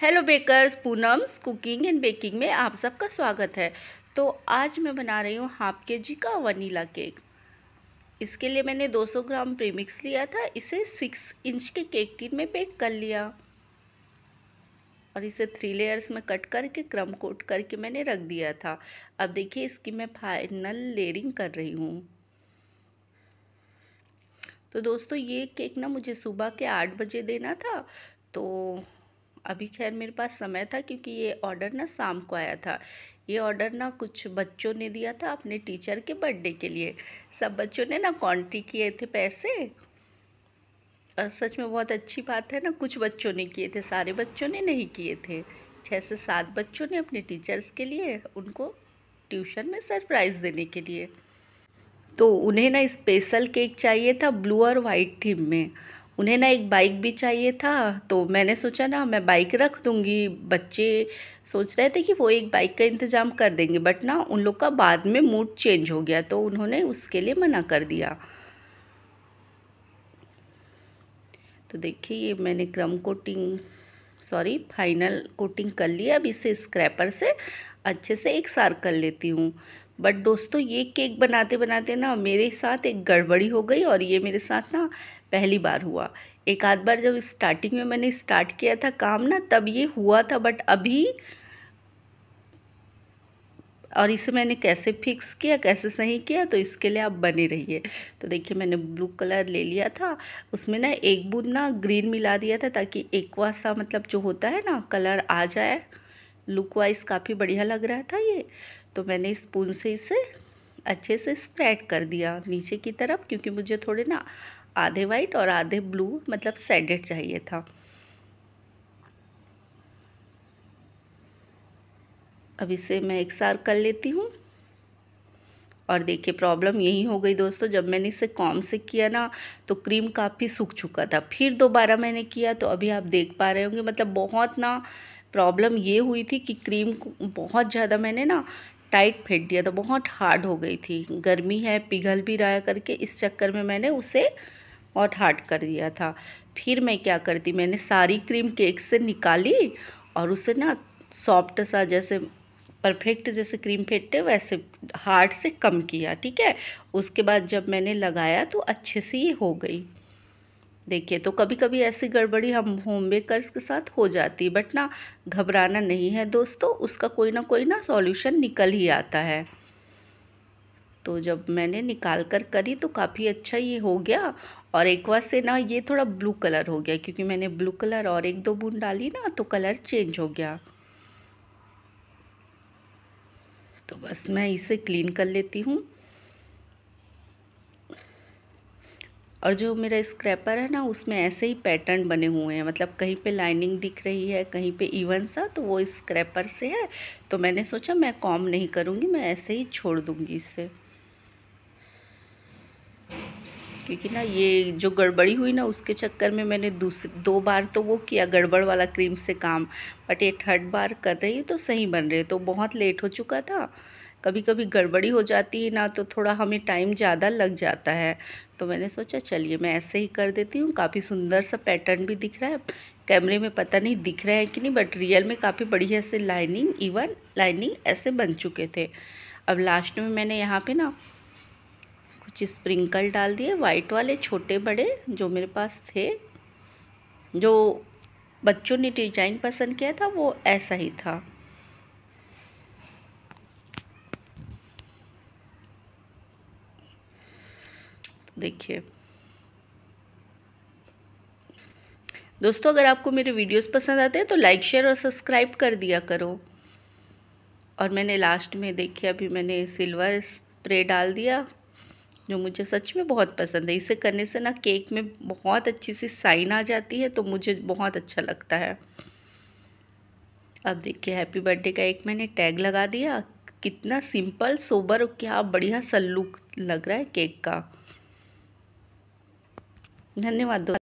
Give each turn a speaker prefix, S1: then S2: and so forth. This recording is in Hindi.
S1: hello bakers Poonam's cooking and baking में आप सबका स्वागत है तो आज मैं बना रही हूँ हाफ के जी का वनीला केक इसके लिए मैंने 200 ग्राम प्रीमिक्स लिया था इसे सिक्स इंच के केक टीन में बेक कर लिया और इसे थ्री लेयर्स में कट करके क्रम कोट करके मैंने रख दिया था अब देखिए इसकी मैं फाइनल लेयरिंग कर रही हूँ तो दोस्तों ये केक ना मुझे सुबह के आठ बजे देना था तो अभी खैर मेरे पास समय था क्योंकि ये ऑर्डर ना शाम को आया था ये ऑर्डर ना कुछ बच्चों ने दिया था अपने टीचर के बर्थडे के लिए सब बच्चों ने ना कॉन्ट्री किए थे पैसे और सच में बहुत अच्छी बात है ना कुछ बच्चों ने किए थे सारे बच्चों ने नहीं किए थे छः से सात बच्चों ने अपने टीचर्स के लिए उनको ट्यूशन में सरप्राइज़ देने के लिए तो उन्हें ना स्पेशल केक चाहिए था ब्लू और वाइट थीम में उन्हें ना एक बाइक भी चाहिए था तो मैंने सोचा ना मैं बाइक रख दूँगी बच्चे सोच रहे थे कि वो एक बाइक का इंतज़ाम कर देंगे बट ना उन लोग का बाद में मूड चेंज हो गया तो उन्होंने उसके लिए मना कर दिया तो देखिए ये मैंने क्रम कोटिंग सॉरी फाइनल कोटिंग कर ली अब इसे स्क्रैपर से अच्छे से एक सार कर लेती हूँ बट दोस्तों ये केक बनाते बनाते ना मेरे साथ एक गड़बड़ी हो गई और ये मेरे साथ ना पहली बार हुआ एक आध बार जब स्टार्टिंग में मैंने स्टार्ट किया था काम ना तब ये हुआ था बट अभी और इसे मैंने कैसे फिक्स किया कैसे सही किया तो इसके लिए आप बने रहिए तो देखिए मैंने ब्लू कलर ले लिया था उसमें ना एक बूंद ना ग्रीन मिला दिया था ताकि एक सा मतलब जो होता है ना कलर आ जाए लुक वाइज काफ़ी बढ़िया लग रहा था ये तो मैंने स्पून से इसे अच्छे से स्प्रेड कर दिया नीचे की तरफ क्योंकि मुझे थोड़े ना आधे वाइट और आधे ब्लू मतलब सेडेड चाहिए था अब इसे मैं एक सार कर लेती हूँ और देखिए प्रॉब्लम यही हो गई दोस्तों जब मैंने इसे कॉम से किया ना तो क्रीम काफ़ी सूख चुका था फिर दोबारा मैंने किया तो अभी आप देख पा रहे होंगे मतलब बहुत ना प्रॉब्लम ये हुई थी कि क्रीम बहुत ज़्यादा मैंने ना टाइट फेंट दिया था बहुत हार्ड हो गई थी गर्मी है पिघल भी रहा करके इस चक्कर में मैंने उसे बहुत हार्ड कर दिया था फिर मैं क्या करती मैंने सारी क्रीम केक से निकाली और उसे ना सॉफ्ट सा जैसे परफेक्ट जैसे क्रीम फेटते वैसे हार्ड से कम किया ठीक है उसके बाद जब मैंने लगाया तो अच्छे से ये हो गई देखिए तो कभी कभी ऐसी गड़बड़ी हम होम मेकर्स के साथ हो जाती बट ना घबराना नहीं है दोस्तों उसका कोई ना कोई ना सॉल्यूशन निकल ही आता है तो जब मैंने निकाल कर करी तो काफ़ी अच्छा ये हो गया और एक बार से ना ये थोड़ा ब्लू कलर हो गया क्योंकि मैंने ब्लू कलर और एक दो बूंद डाली ना तो कलर चेंज हो गया तो बस मैं इसे क्लीन कर लेती हूँ और जो मेरा स्क्रैपर है ना उसमें ऐसे ही पैटर्न बने हुए हैं मतलब कहीं पे लाइनिंग दिख रही है कहीं पे इवन सा तो वो स्क्रैपर से है तो मैंने सोचा मैं कॉम नहीं करूँगी मैं ऐसे ही छोड़ दूँगी इससे क्योंकि ना ये जो गड़बड़ी हुई ना उसके चक्कर में मैंने दूसरी दो बार तो वो किया गड़बड़ वाला क्रीम से काम बट ये थर्ड बार कर रही हूँ तो सही बन रही है तो बहुत लेट हो चुका था कभी कभी गड़बड़ी हो जाती है ना तो थोड़ा हमें टाइम ज़्यादा लग जाता है तो मैंने सोचा चलिए मैं ऐसे ही कर देती हूँ काफ़ी सुंदर सा पैटर्न भी दिख रहा है कैमरे में पता नहीं दिख रहा है कि नहीं बट रियल में काफ़ी बढ़िया से लाइनिंग इवन लाइनिंग ऐसे बन चुके थे अब लास्ट में मैंने यहाँ पर ना कुछ स्प्रिंकल डाल दिए वाइट वाले छोटे बड़े जो मेरे पास थे जो बच्चों ने डिजाइन पसंद किया था वो ऐसा ही था देखिए दोस्तों अगर आपको मेरे वीडियोस पसंद आते हैं तो लाइक शेयर और सब्सक्राइब कर दिया करो और मैंने लास्ट में देखिए अभी मैंने सिल्वर स्प्रे डाल दिया जो मुझे सच में बहुत पसंद है इसे करने से ना केक में बहुत अच्छी सी साइन आ जाती है तो मुझे बहुत अच्छा लगता है अब देखिए हैप्पी बर्थडे का एक मैंने टैग लगा दिया कितना सिंपल सोबर और क्या बढ़िया सल्लुक लग रहा है केक का धन्यवाद